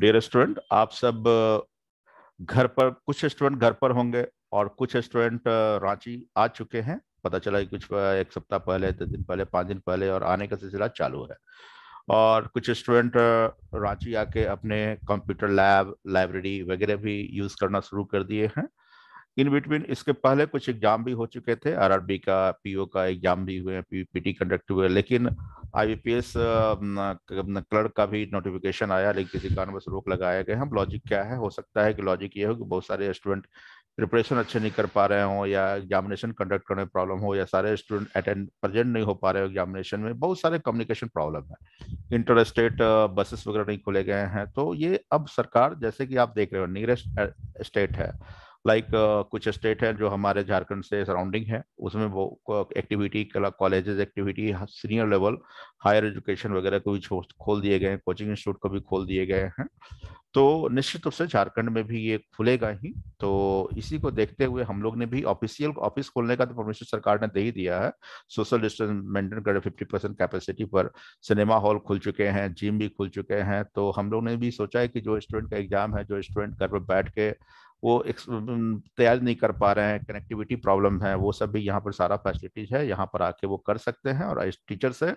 dear student आप सब घर पर कुछ स्टूडेंट घर पर होंगे और कुछ स्टूडेंट रांची आ चुके हैं पता चला कि कुछ एक सप्ताह पहले दस दिन पहले पाँच दिन पहले और आने का सिलसिला चालू है और कुछ स्टूडेंट रांची आके अपने कंप्यूटर लैब लाइब्रेरी वगैरह भी यूज़ करना शुरू कर दिए हैं इन बिटवीन इसके पहले कुछ एग्जाम भी हो चुके थे आरआरबी का पीओ का एग्जाम भी हुए पीपीटी कंडक्ट हुए लेकिन आईबीपीएस क्लर्क का भी नोटिफिकेशन आया लेकिन किसी कारण बस रोक लगाया गया हम लॉजिक क्या है हो सकता है कि लॉजिक ये हो कि बहुत सारे स्टूडेंट प्रिपरेशन अच्छे नहीं कर पा रहे हों या एग्जामिनेशन कंडक्ट करने में प्रॉब्लम हो या सारे स्टूडेंट अटेंड प्रेजेंट नहीं हो पा रहे हो एग्जामिनेशन में बहुत सारे कम्युनिकेशन प्रॉब्लम है इंटर स्टेट बसेस वगैरह नहीं खोले गए हैं तो ये अब सरकार जैसे कि आप देख रहे हो नियरेस्ट स्टेट है लाइक like, uh, कुछ स्टेट है जो हमारे झारखंड से सराउंडिंग है उसमें वो activity colleges activity senior level higher education वगैरह को भी खोल दिए गए हैं कोचिंग इंस्टीट्यूट को भी खोल दिए गए हैं तो निश्चित रूप से झारखंड में भी ये खुलेगा ही तो इसी को देखते हुए हम लोग ने भी ऑफिशियल ऑफिस खोलने का तो परमिशन सरकार ने दे ही दिया है सोशल डिस्टेंस मेंटेन कर फिफ्टी परसेंट कैपेसिटी पर सिनेमा हॉल खुल चुके हैं जिम भी खुल चुके हैं तो हम लोग ने भी सोचा है कि जो स्टूडेंट का एग्जाम है जो स्टूडेंट घर पर बैठ के वो तैयार नहीं कर पा रहे हैं कनेक्टिविटी प्रॉब्लम है वो सब भी यहाँ पर सारा फैसिलिटीज है यहाँ पर आके वो कर सकते हैं और इस टीचर से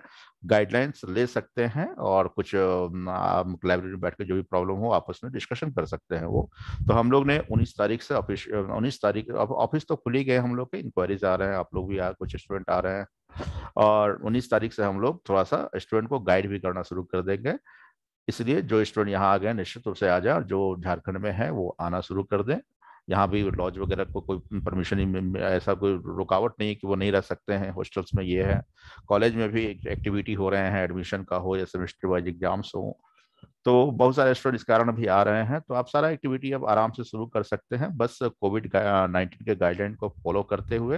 गाइडलाइंस ले सकते हैं और कुछ लाइब्रेरी में बैठ कर जो भी प्रॉब्लम हो आपस में डिस्कशन कर सकते हैं वो तो हम लोग ने उन्नीस तारीख से ऑफिस उन्नीस तारीख ऑफिस तो खुली गए हम लोग के इंक्वायरीज आ रहे हैं आप लोग भी आ कुछ स्टूडेंट आ रहे हैं और 19 तारीख से हम लोग थोड़ा सा स्टूडेंट को गाइड भी करना शुरू कर देंगे इसलिए जो स्टूडेंट यहाँ आ गए निश्चित रूप से आ जाए और जो झारखंड में है वो आना शुरू कर दें यहाँ भी लॉज वगैरह को कोई परमिशन ही ऐसा कोई रुकावट नहीं है कि वो नहीं रह सकते हैं हॉस्टल्स में ये है कॉलेज में भी एक्टिविटी हो रहे हैं एडमिशन का हो या सेमेस्टर वाइज एग्जाम्स हो तो बहुत सारे स्टूडेंट इस कारण भी आ रहे हैं तो आप सारा एक्टिविटी अब आराम से शुरू कर सकते हैं बस कोविड नाइन्टीन के गाइडलाइन को फॉलो करते हुए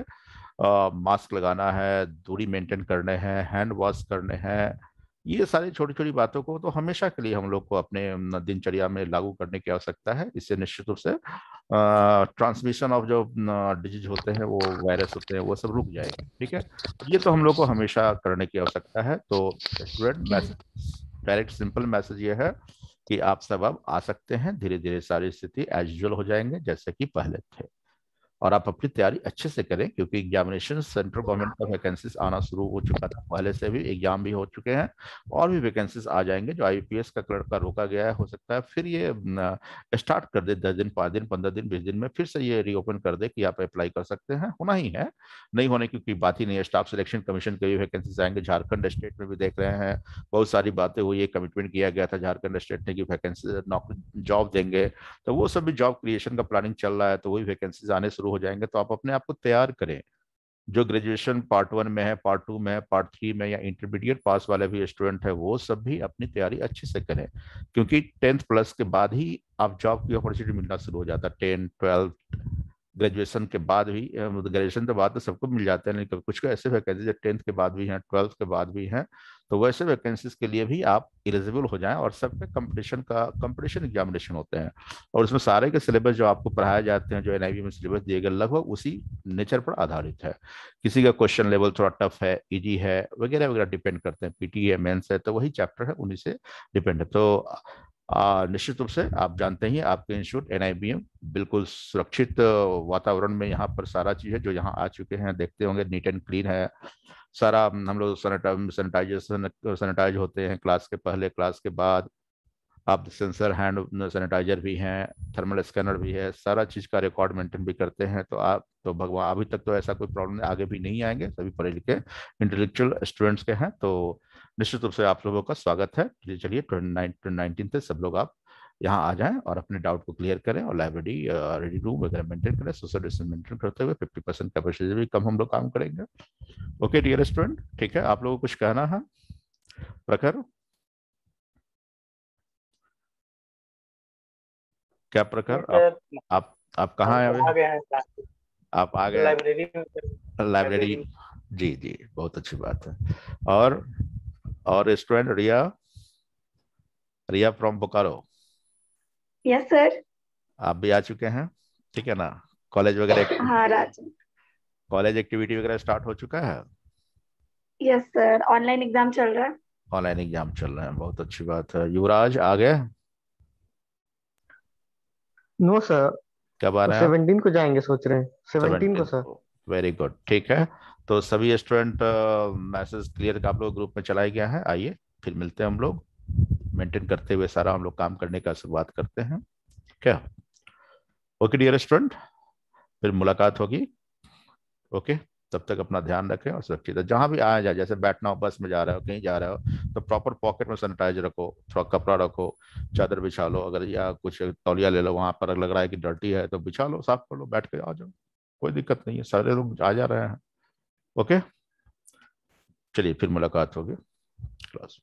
मास्क लगाना है दूरी मेंटेन करने हैं हैंड वॉश करने हैं ये सारी छोटी छोटी बातों को तो हमेशा के लिए हम लोग को अपने दिनचर्या में लागू करने की आवश्यकता है इससे निश्चित रूप से ट्रांसमिशन ऑफ जो डिजीज होते हैं वो वायरस होते हैं वो सब रुक जाएगा ठीक है तो ये तो हम लोग को हमेशा करने की आवश्यकता है तो student message direct simple message ये है कि आप सब अब आ सकते हैं धीरे धीरे सारी स्थिति एज यूजल हो जाएंगे जैसे कि पहले थे और आप अपनी तैयारी अच्छे से करें क्योंकि एग्जामिनेशन सेंट्रल गवर्नमेंट का वैकेंसीज आना शुरू हो चुका था पहले से भी एग्जाम भी हो चुके हैं और भी वैकेंसीज आ जाएंगे जो आईपीएस का क्लर्क का रोका गया है हो सकता है फिर ये स्टार्ट कर दे दस दिन पाँच दिन पंद्रह दिन बीस दिन में फिर से ये रीओपन कर दे कि आप अप्लाई कर सकते हैं होना ही है नहीं होने की कोई बात ही नहीं है स्टाफ सिलेक्शन कमीशन के भी वैकेंसीज आएंगे झारखंड स्टेट में भी देख रहे हैं बहुत सारी बातें हुई है कमिटमेंट किया गया था झारखंड स्टेट ने कि वैकेंसी नौकरी जॉब देंगे तो वो सब भी जॉब क्रिएशन का प्लानिंग चल रहा है तो वही वैकेंसीज आने शुरू शुरू हो जाएंगे तो आप अपने आप को तैयार करें जो ग्रेजुएशन पार्ट वन में है पार्ट टू में है पार्ट थ्री में या इंटरमीडिएट पास वाले भी स्टूडेंट है वो सब भी अपनी तैयारी अच्छे से करें क्योंकि टेंथ प्लस के बाद ही आप जॉब की अपॉर्चुनिटी मिलना शुरू हो जाता है टेंथ ट्वेल्थ ग्रेजुएशन के बाद भी मतलब ग्रेजुएशन के बाद तो सबको मिल जाते हैं लेकिन कुछ को ऐसे वैकेंसी जो टेंथ के बाद भी हैं ट्वेल्थ के बाद भी हैं तो वैसे वैकेंसीज के लिए भी आप एलिजिबल हो जाएं और सबके कंपटीशन का कंपटीशन एग्जामिनेशन होते हैं और उसमें सारे के सिलेबस जो आपको पढ़ाए जाते हैं जो एन में सिलेबस दिए गए लगभग उसी नेचर पर आधारित है किसी का क्वेश्चन लेवल थोड़ा टफ है ईजी है वगैरह वगैरह डिपेंड करते हैं पीटी है मेन्स है तो वही चैप्टर है उन्हीं से डिपेंड है तो निश्चित रूप से आप जानते ही आपके इंस्टीट्यूट एन बिल्कुल सुरक्षित वातावरण में यहाँ पर सारा चीज़ है जो यहाँ आ चुके हैं देखते होंगे नीट एंड क्लीन है सारा हम लोग सैनिटाइजेशन सैनिटाइज होते हैं क्लास के पहले क्लास के बाद आप सेंसर हैंड सैनिटाइजर भी हैं थर्मल स्कैनर भी है सारा चीज़ का रिकॉर्ड मेंटेन भी करते हैं तो आप तो भगवान अभी तक तो ऐसा कोई प्रॉब्लम आगे भी नहीं आएंगे सभी पढ़े लिखे इंटेलेक्चुअल स्टूडेंट्स के हैं तो निश्चित रूप से आप लोगों का स्वागत है चलिए से सब लोग आप यहाँ आ जाएं और अपने डाउट को क्लियर करें और लाइब्रेरी रेडी रूम वगैरह मेंटेन करें सोशल डिस्टेंस मेंटेन करते हुए फिफ्टी परसेंट कैपेसिटी भी कम हम लोग काम करेंगे ओके डियर स्टूडेंट ठीक है आप लोगों को कुछ कहना है प्रखर क्या प्रखर आप आप, आप कहाँ आए आप आ गए लाइब्रेरी लाइब्रेरी जी जी बहुत अच्छी बात है और और student Riya Riya from Bokaro yes sir आप भी आ चुके हैं ठीक है ना कॉलेज वगैरह हाँ, हाँ, कॉलेज एक्टिविटी वगैरह स्टार्ट हो चुका है यस सर ऑनलाइन एग्जाम चल रहा है ऑनलाइन एग्जाम चल रहा है बहुत अच्छी बात है युवराज आ गए नो सर कब आ रहे हैं 17 को जाएंगे सोच रहे हैं 17 को सर वेरी गुड ठीक है तो सभी स्टूडेंट मैसेज क्लियर आप लोग ग्रुप में चलाया गया है आइए फिर मिलते हैं हम लोग मेंटेन करते हुए सारा हम लोग काम करने का शुरुआत करते हैं क्या ओके डियर स्टूडेंट फिर मुलाकात होगी ओके तब तक अपना ध्यान रखें और सुरक्षित जहाँ भी आया जाए जैसे बैठना हो बस में जा रहे हो कहीं जा रहे हो तो प्रॉपर पॉकेट में सैनिटाइज रखो थोड़ा कपड़ा रखो चादर बिछा लो अगर या कुछ तौलिया ले लो वहाँ पर लग रहा है कि डर्टी है तो बिछा लो साफ कर लो बैठ के आ जाओ कोई दिक्कत नहीं है सारे लोग आ जा रहे हैं ओके चलिए फिर मुलाकात होगी क्लास